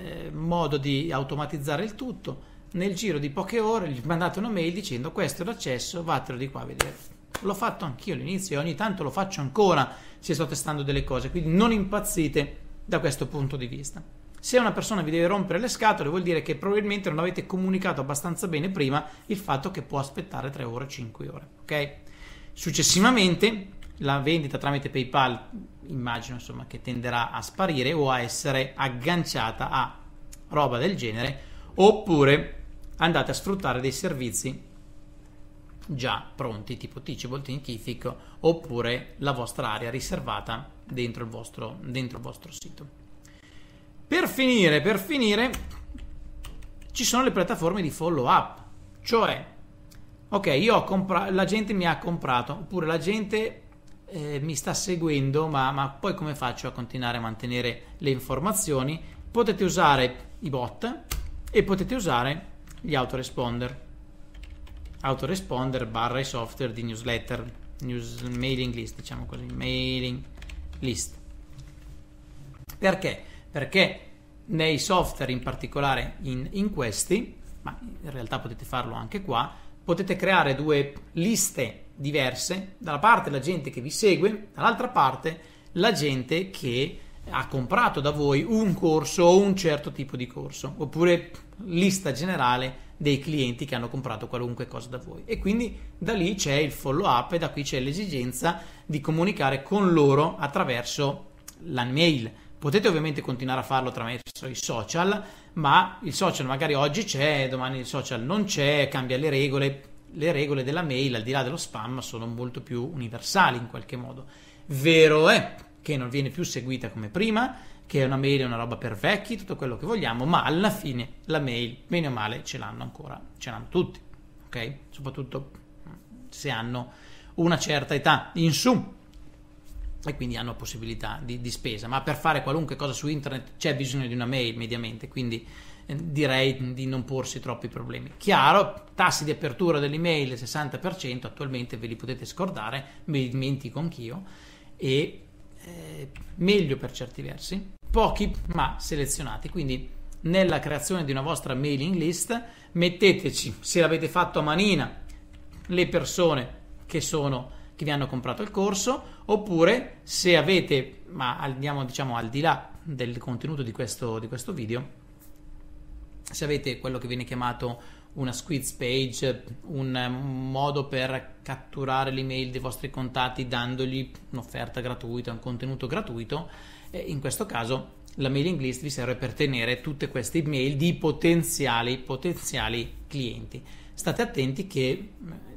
eh, modo di automatizzare il tutto, nel giro di poche ore gli mandate una mail dicendo questo è l'accesso, vatelo di qua a vedere. L'ho fatto anch'io all'inizio e ogni tanto lo faccio ancora se sto testando delle cose, quindi non impazzite da questo punto di vista. Se una persona vi deve rompere le scatole, vuol dire che probabilmente non avete comunicato abbastanza bene prima il fatto che può aspettare 3 ore, 5 ore. Ok? Successivamente, la vendita tramite PayPal immagino insomma, che tenderà a sparire o a essere agganciata a roba del genere oppure andate a sfruttare dei servizi già pronti tipo Teachable, Thinkific oppure la vostra area riservata dentro il vostro, dentro il vostro sito. Per finire, per finire, ci sono le piattaforme di follow up. Cioè, ok, io ho comprato, la gente mi ha comprato, oppure la gente eh, mi sta seguendo, ma, ma poi come faccio a continuare a mantenere le informazioni? Potete usare i bot e potete usare gli autoresponder autoresponder barra i software di newsletter news mailing list diciamo così mailing list perché perché nei software, in particolare in, in questi, ma in realtà potete farlo anche qua, potete creare due liste diverse, da una parte la gente che vi segue, dall'altra parte la gente che ha comprato da voi un corso o un certo tipo di corso, oppure lista generale dei clienti che hanno comprato qualunque cosa da voi. E quindi da lì c'è il follow up e da qui c'è l'esigenza di comunicare con loro attraverso la mail Potete ovviamente continuare a farlo attraverso i social, ma il social magari oggi c'è, domani il social non c'è, cambia le regole. Le regole della mail, al di là dello spam, sono molto più universali in qualche modo. Vero è che non viene più seguita come prima, che una mail è una roba per vecchi, tutto quello che vogliamo, ma alla fine la mail, bene o male, ce l'hanno ancora, ce l'hanno tutti, ok? Soprattutto se hanno una certa età in su e quindi hanno possibilità di, di, spesa, ma per fare qualunque cosa su internet c'è bisogno di una mail mediamente, quindi eh, direi di non porsi troppi problemi. Chiaro, tassi di apertura dell'email 60%, attualmente ve li potete scordare, me li dimentico anch'io, e eh, meglio per certi versi, pochi ma selezionati, quindi nella creazione di una vostra mailing list metteteci, se l'avete fatto a manina, le persone che, sono, che vi hanno comprato il corso, Oppure se avete, ma andiamo diciamo al di là del contenuto di questo, di questo video, se avete quello che viene chiamato una squeeze page, un eh, modo per catturare l'email dei vostri contatti dandogli un'offerta gratuita, un contenuto gratuito, eh, in questo caso la mailing list vi serve per tenere tutte queste email di potenziali, potenziali clienti. State attenti che eh,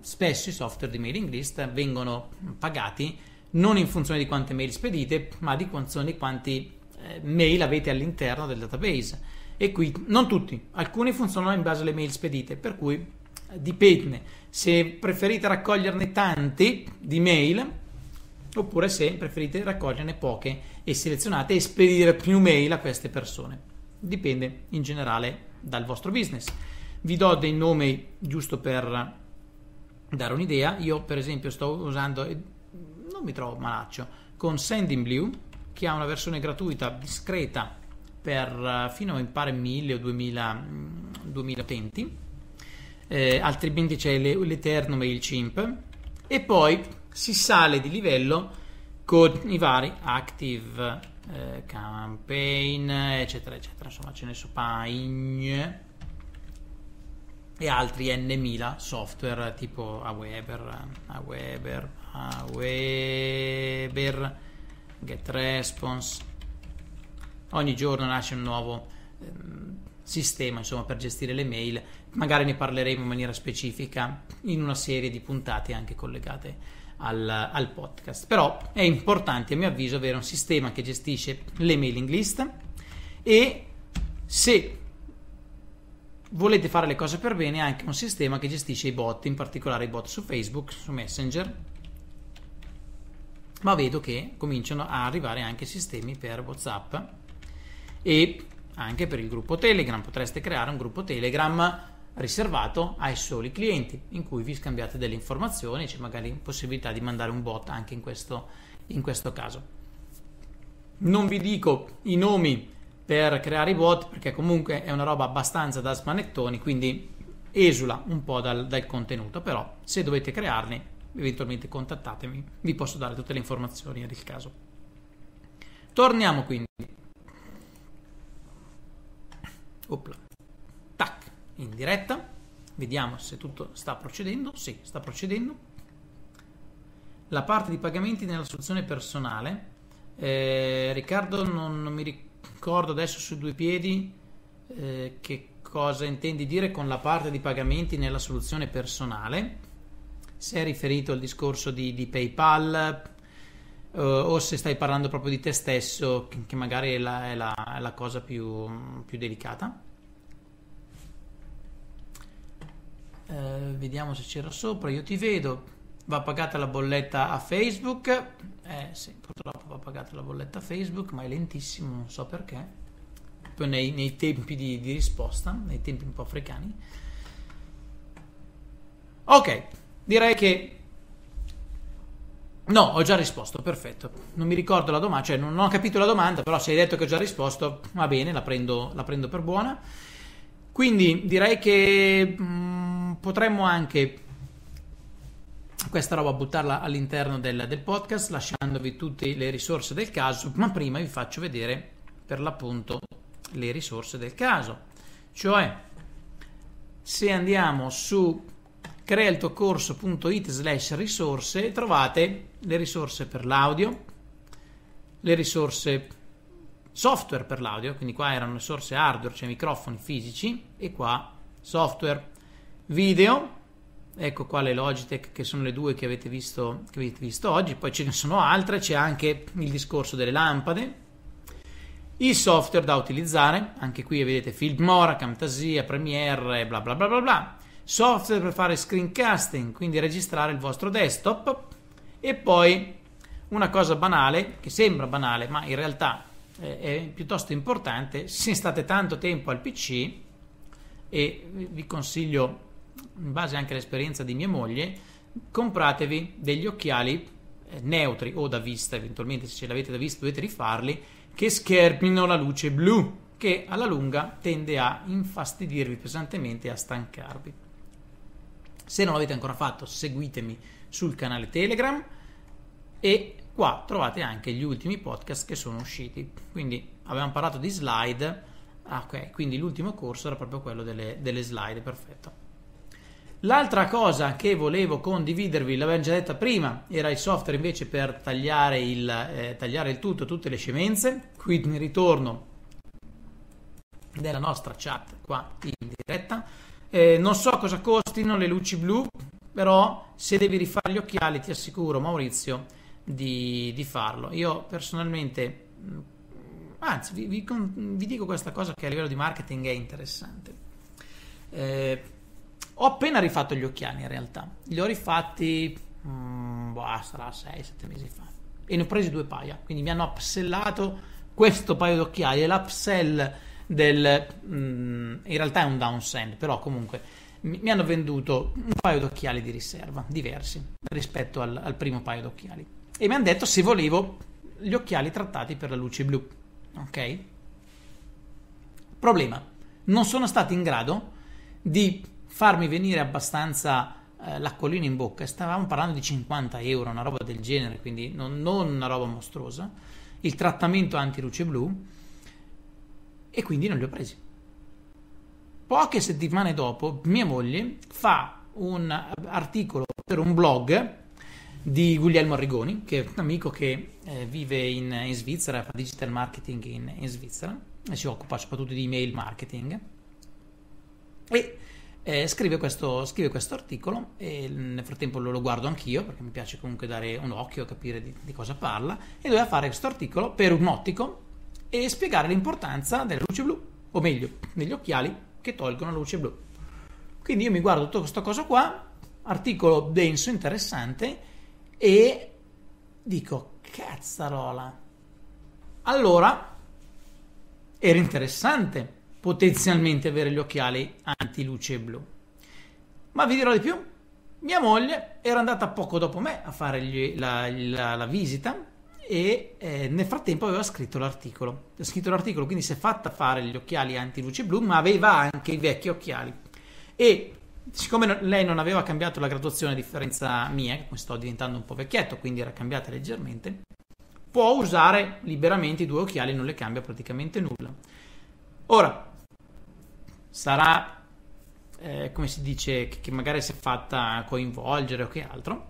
spesso i software di mailing list vengono pagati non in funzione di quante mail spedite, ma di quanti eh, mail avete all'interno del database. E qui non tutti, alcuni funzionano in base alle mail spedite, per cui eh, dipende se preferite raccoglierne tanti di mail oppure se preferite raccoglierne poche e selezionate e spedire più mail a queste persone. Dipende in generale dal vostro business. Vi do dei nomi giusto per dare un'idea, io per esempio sto usando, non mi trovo malaccio, con Sending Blue, che ha una versione gratuita, discreta, per eh, fino a mi 1000 o 2000, 2000 mm, utenti, eh, altrimenti c'è l'Eterno MailChimp, e poi si sale di livello con i vari Active eh, Campaign, eccetera, eccetera, insomma ce ne sono pagne e altri N.000 software tipo Aweber, Aweber, Aweber, GetResponse. Ogni giorno nasce un nuovo ehm, sistema insomma, per gestire le mail, magari ne parleremo in maniera specifica in una serie di puntate anche collegate al, al podcast. Però è importante a mio avviso avere un sistema che gestisce le mailing list e se volete fare le cose per bene, anche un sistema che gestisce i bot, in particolare i bot su Facebook, su Messenger. Ma vedo che cominciano a arrivare anche sistemi per WhatsApp e anche per il gruppo Telegram. Potreste creare un gruppo Telegram riservato ai soli clienti, in cui vi scambiate delle informazioni, c'è magari possibilità di mandare un bot anche in questo, in questo caso. Non vi dico i nomi per creare i bot perché comunque è una roba abbastanza da smanettoni quindi esula un po' dal, dal contenuto però se dovete crearne eventualmente contattatemi vi posso dare tutte le informazioni del caso torniamo quindi Opla. tac in diretta vediamo se tutto sta procedendo sì sta procedendo la parte di pagamenti nella soluzione personale eh, Riccardo non, non mi ricordo ricordo adesso su due piedi eh, che cosa intendi dire con la parte di pagamenti nella soluzione personale, se è riferito al discorso di, di PayPal eh, o se stai parlando proprio di te stesso, che, che magari è la, è la, è la cosa più, più delicata. Eh, vediamo se c'era sopra, io ti vedo va pagata la bolletta a Facebook, eh sì, purtroppo va pagata la bolletta a Facebook, ma è lentissimo, non so perché, poi nei, nei tempi di, di risposta, nei tempi un po' africani. Ok, direi che No, ho già risposto, perfetto. Non mi ricordo la domanda, cioè non ho capito la domanda, però se hai detto che ho già risposto, va bene, la prendo, la prendo per buona. Quindi direi che mh, mm, potremmo anche questa roba buttarla all'interno del, del podcast lasciandovi tutte le risorse del caso, ma prima vi faccio vedere per l'appunto le risorse del caso. Cioè, se andiamo su crealtocorso.it slash risorse trovate le risorse per l'audio, le risorse software per l'audio, quindi qua erano risorse hardware, cioè microfoni fisici, e qua software video ecco qua le Logitech che sono le due che avete, visto, che avete visto oggi, poi ce ne sono altre, c'è anche il discorso delle lampade, il software da utilizzare, anche qui vedete Filmora, Camtasia, Premiere, bla bla bla bla bla, software per fare screencasting, quindi registrare il vostro desktop e poi una cosa banale, che sembra banale ma in realtà è piuttosto importante, se state tanto tempo al PC e vi consiglio in base anche all'esperienza di mia moglie, compratevi degli occhiali eh, neutri o da vista, eventualmente se ce l'avete da vista dovete rifarli, che schermino la luce blu, che alla lunga tende a infastidirvi pesantemente e a stancarvi. Se non l'avete ancora fatto, seguitemi sul canale Telegram e qua trovate anche gli ultimi podcast che sono usciti. Quindi avevamo parlato di slide, ah, ok, quindi l'ultimo corso era proprio quello delle, delle slide, perfetto. L'altra cosa che volevo condividervi, l'avevo già detta prima, era il software invece per tagliare il, eh, tagliare il tutto, tutte le scemenze. Qui Quindi ritorno della nostra chat qua in diretta. Eh, non so cosa costino le luci blu, però se devi rifare gli occhiali ti assicuro Maurizio di, di farlo. Io personalmente, mm, anzi vi, vi, vi, dico questa cosa che a livello di marketing è interessante. Eh, ho appena rifatto gli occhiali in realtà. Li ho rifatti, mm, boh, sarà 6-7 mesi fa. E ne ho presi due paia. Quindi mi hanno upsellato questo paio di occhiali. È l'upsell del... Mm, in realtà è un downsend, però comunque mi, mi hanno venduto un paio di occhiali di riserva, diversi, rispetto al, al primo paio di occhiali. E mi hanno detto se volevo gli occhiali trattati per la luce blu. Ok? Problema. Non sono stato in grado di farmi venire abbastanza eh, l'acquolina in bocca. Stavamo parlando di 50 euro, una roba del genere, quindi non, non una roba mostruosa. Il trattamento anti-luce blu e quindi non li ho presi. Poche settimane dopo, mia moglie fa un articolo per un blog di Guglielmo Arrigoni, che è un amico che eh, vive in, in, Svizzera, fa digital marketing in, in Svizzera e si occupa soprattutto di email marketing. E eh, scrive, questo, scrive, questo, articolo e nel frattempo lo, lo, guardo anch'io perché mi piace comunque dare un occhio a capire di, di cosa parla e doveva fare questo articolo per un ottico e spiegare l'importanza della luce blu, o meglio, degli occhiali che tolgono la luce blu. Quindi io mi guardo tutta questa cosa qua, articolo denso, interessante, e dico, cazzarola. Allora, era interessante potenzialmente avere gli occhiali antiluce blu. Ma vi dirò di più, mia moglie era andata poco dopo me a fare gli, la, la, la, visita e eh, nel frattempo aveva scritto l'articolo. Ha scritto l'articolo, quindi si è fatta fare gli occhiali antiluce blu, ma aveva anche i vecchi occhiali. E siccome lei non aveva cambiato la graduazione a differenza mia, che sto diventando un po' vecchietto, quindi era cambiata leggermente, può usare liberamente i due occhiali, non le cambia praticamente nulla. Ora, sarà, eh, come si dice, che, magari si è fatta coinvolgere o che altro,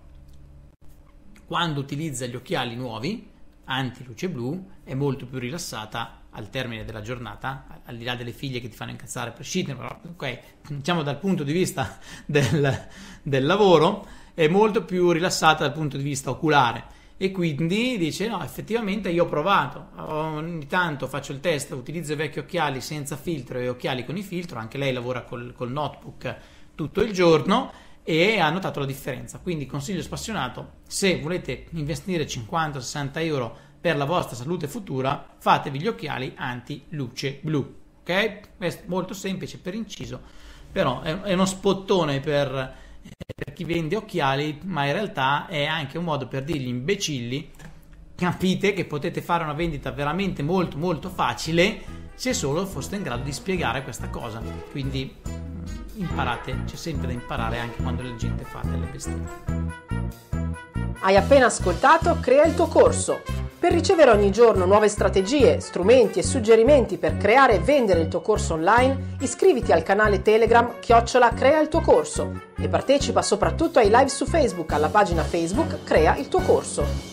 quando utilizza gli occhiali nuovi, anti-luce blu, è molto più rilassata al termine della giornata, al di là delle figlie che ti fanno incazzare a prescindere, però okay, diciamo dal punto di vista del, del lavoro, è molto più rilassata dal punto di vista oculare e quindi dice no, effettivamente io ho provato, ogni tanto faccio il test, utilizzo i vecchi occhiali senza filtro e occhiali con i filtro, anche lei lavora col, col notebook tutto il giorno e ha notato la differenza. Quindi consiglio spassionato, se volete investire 50-60 euro per la vostra salute futura, fatevi gli occhiali anti-luce blu. Ok? È molto semplice per inciso, però è, è uno spottone per eh, per chi vende occhiali, ma in realtà è anche un modo per dirgli imbecilli capite che potete fare una vendita veramente molto molto facile se solo foste in grado di spiegare questa cosa. Quindi imparate, c'è sempre da imparare anche quando la gente fa delle bestemmie. Hai appena ascoltato Crea il tuo corso. Per ricevere ogni giorno nuove strategie, strumenti e suggerimenti per creare e vendere il tuo corso online, iscriviti al canale Telegram Chiocciola Crea il tuo corso e partecipa soprattutto ai live su Facebook alla pagina Facebook Crea il tuo corso.